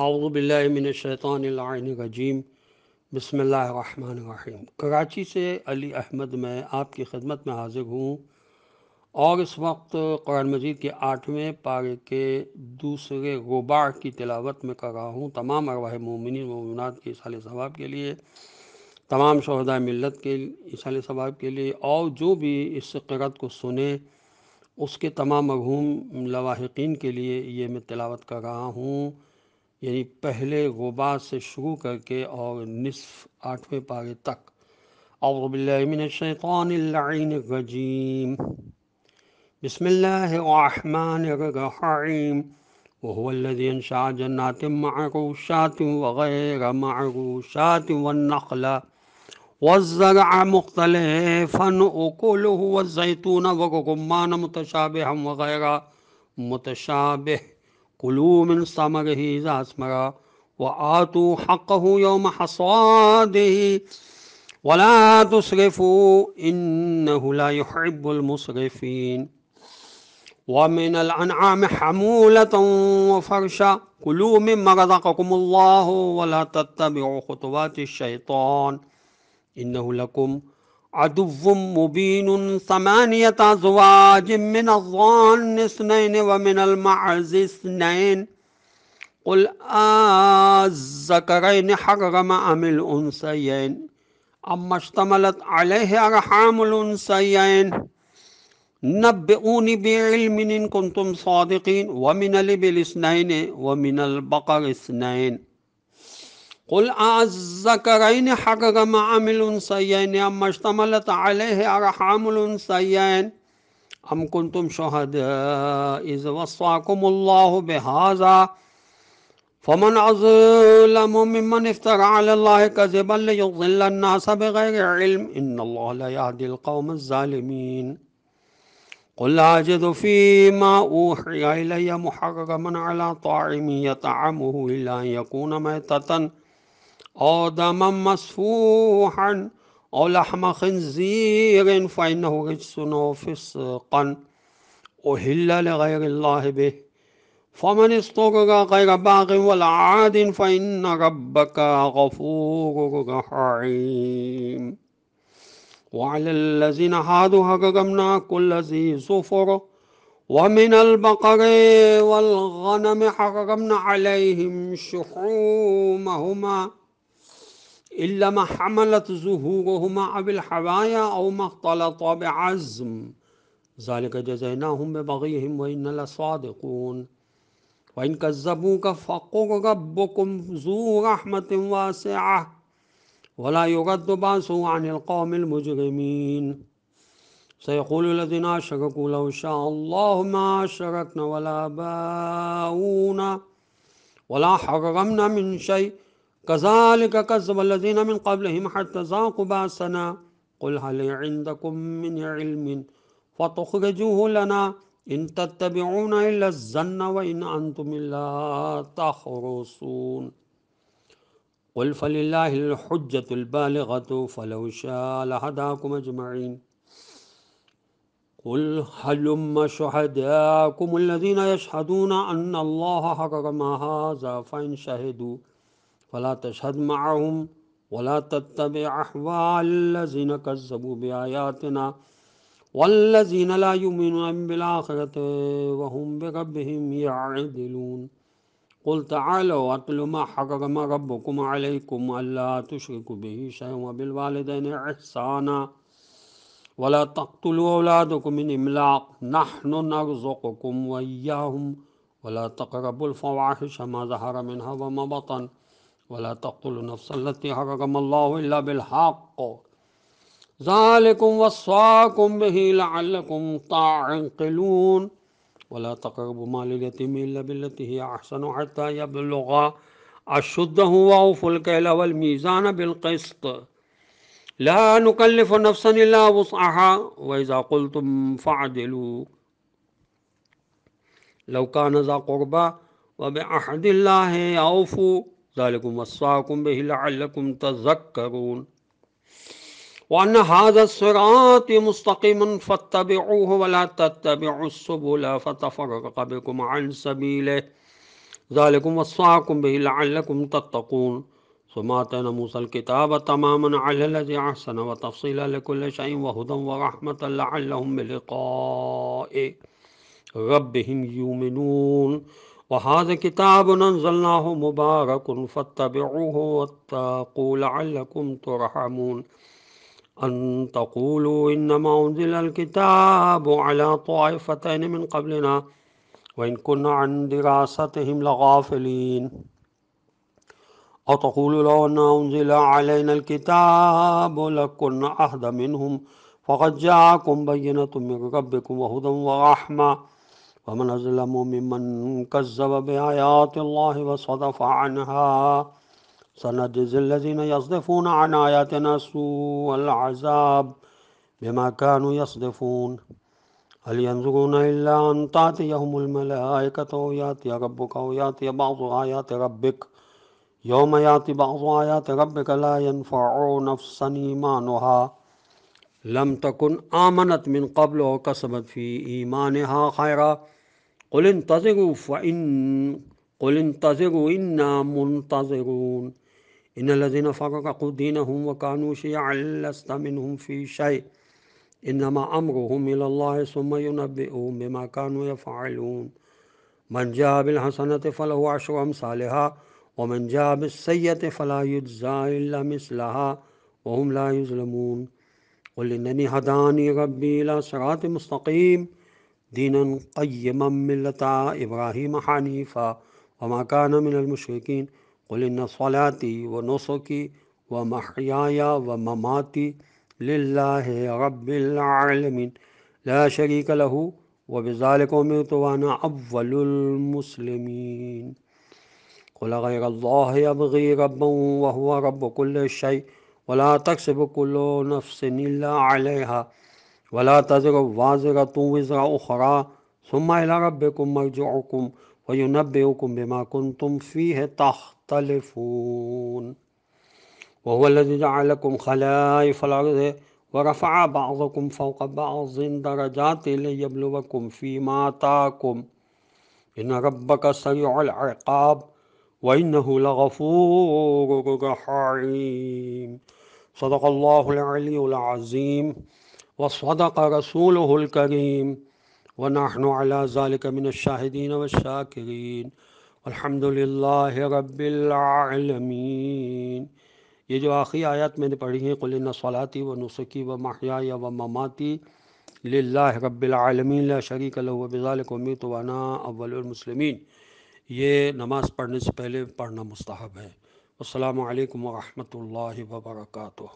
اعوذ باللہ من الشیطان العین الرجیم بسم اللہ الرحمن الرحیم کراچی سے علی احمد میں آپ کی خدمت میں حاضر ہوں اور اس وقت قرآن مجید کے آٹھویں پارے کے دوسرے غبار کی تلاوت میں کر رہا ہوں تمام ارواح مومنین مومنات کے اصال ثواب کے لیے تمام شہداء ملت کے اصال ثواب کے لیے اور جو بھی اس قرت کو سنیں اس کے تمام مرحوم لواحقین کے لیے یہ میں تلاوت کر رہا ہوں یعنی پہلے غباء سے شروع کر کے اور نصف آٹھویں پارے تک ابن شیطون العین غذیم بسم اللہ عمانیم اللہ دین شاہ جنگ و شاطو وغیرہ معروشات و شاطوں و نخلا و ذگل فن او کو لو و كلوا من ثمره إذا أثمر وآتوا حقه يوم حصاده ولا تسرفوا إنه لا يحب المسرفين ومن الأنعام حمولة وفرشا كلوا مما رزقكم الله ولا تتبعوا خطوات الشيطان إنه لكم عدو مبين ثمانية أزواج من الظن اثنين ومن المعز اثنين قل الذكرين حرم أم الأنثيين أما اشتملت عليه أرحام الأنثيين نبئوني بعلم إن كنتم صادقين ومن الإبل اثنين ومن البقر اثنين قل أعزكرين حرم عمل سيئين أم اشتملت عليه أرحام سيئين أم كنتم شهداء إذ وصاكم الله بهذا فمن أظلم ممن افترى على الله كذبا ليضل الناس بغير علم إن الله لا يهدي القوم الظالمين قل أجد فيما أوحي إلي محرما على طاعم يطعمه إلا أن يكون ميتة آدما مصفوحا أو لحم خنزير فإنه رجس فسقا أهل لغير الله به فمن اضطر غير باغ ولا عاد فإن ربك غفور رحيم وعلى الذين هادوا هرمنا كل ذي زفر ومن البقر والغنم حرمنا عليهم شحومهما إلا ما حملت زهورهما أو الحوايا أو ما اختلط بعزم ذلك جزيناهم ببغيهم وإنا لصادقون وإن كذبوك فقل ربكم ذو رحمة واسعة ولا يرد بأسه عن القوم المجرمين سيقول الذين أشركوا لو شاء الله ما أشركنا ولا باؤونا ولا حرمنا من شيء كذلك كذب الذين من قبلهم حتى ذاقوا بأسنا قل هل عندكم من علم فتخرجوه لنا إن تتبعون إلا الزن وإن أنتم إلا تخرصون قل فلله الحجة البالغة فلو شاء لهداكم أجمعين قل هلم شهداكم الذين يشهدون أن الله حرم ما هذا فإن شهدوا فلا تشهد معهم ولا تتبع أحوال الذين كذبوا بآياتنا والذين لا يؤمنون بالآخرة وهم بربهم يعدلون قل تعالوا أتل ما حرم ربكم عليكم ألا تشركوا به شيئا وبالوالدين إحسانا ولا تقتلوا أولادكم من إملاق نحن نرزقكم وإياهم ولا تقربوا الفواحش ما ظهر منها وما بطن ولا تقتلوا النفس التي حرم الله إلا بالحق ذلكم وصاكم به لعلكم تعقلون ولا تقربوا مال اليتيم إلا بالتي هي أحسن حتى يبلغ أشده وأوفوا الكيل والميزان بالقسط لا نكلف نفسا إلا وسعها وإذا قلتم فعدلوا لو كان ذا قربى وبعهد الله أوفوا ذلكم وصاكم به لعلكم تذكرون وأن هذا الصراط مستقيم فاتبعوه ولا تتبعوا السبل فتفرق بكم عن سبيله ذلكم وصاكم به لعلكم تتقون ثم آتينا موسى الكتاب تماما على الذي أحسن وتفصيلا لكل شيء وهدى ورحمة لعلهم بلقاء ربهم يؤمنون وهذا كتاب أنزلناه مبارك فاتبعوه واتقوا لعلكم ترحمون أن تقولوا إنما أنزل الكتاب على طائفتين من قبلنا وإن كنا عن دراستهم لغافلين أو تقولوا لو أن أنزل علينا الكتاب لكنا أهدى منهم فقد جاءكم بينة من ربكم وهدى ورحمة ومن أظلم ممن كذب بآيات الله وصدف عنها سنجزي الذين يصدفون عن آياتنا سوء العذاب بما كانوا يصدفون هل ينظرون إلا أن تأتيهم الملائكة أو يأتي ربك أو يأتي بعض آيات ربك يوم يأتي بعض آيات ربك لا ينفع نفسا إيمانها لم تکن آمنت من قبل و قسمت فی ایمان قل قل انتظروا انتظروا فإن إنا منتظرون إن الذين فرقوا دينهم وكانوا شيعا لست منهم في شيء إنما أمرهم إلى الله ثم ينبئهم بما كانوا يفعلون من جاء جاء بالحسنة فله عشر أمثالها ومن بالسيئة فلا يجزى إلا مثلها وهم لا يظلمون قل إنني هداني ربي إلى صراط مستقيم دينا قيما ملة إبراهيم حنيفا وما كان من المشركين قل إن صلاتي ونسكي ومحياي ومماتي لله رب العالمين لا شريك له وبذلك أمرت وأنا أول المسلمين قل غير الله يبغي ربا وهو رب كل شيء ولا تكسب كل نفس إلا عليها ولا تزر وازرة وزر أخرى ثم إلى ربكم مرجعكم وينبئكم بما كنتم فيه تختلفون وهو الذي جعلكم خلائف الأرض ورفع بعضكم فوق بعض درجات ليبلوكم فيما آتاكم إن ربك سريع العقاب وإنه لغفور غفو صدق الله العلي العظيم وصدق رسوله الكريم ونحن على ذلك من الشاهدين والشاكرين الحمد للہ رب العالمین یہ جو آخری آیات میں نے پڑھی ہیں قلین صلاتی و نسخی و ماہیا و مماتی للہ للّہ غب العلوم شکیق الب ذالقمت اول المسلمین یہ نماز پڑھنے سے پہلے پڑھنا مستحب ہے السلام علیکم ورحمۃ اللہ وبرکاتہ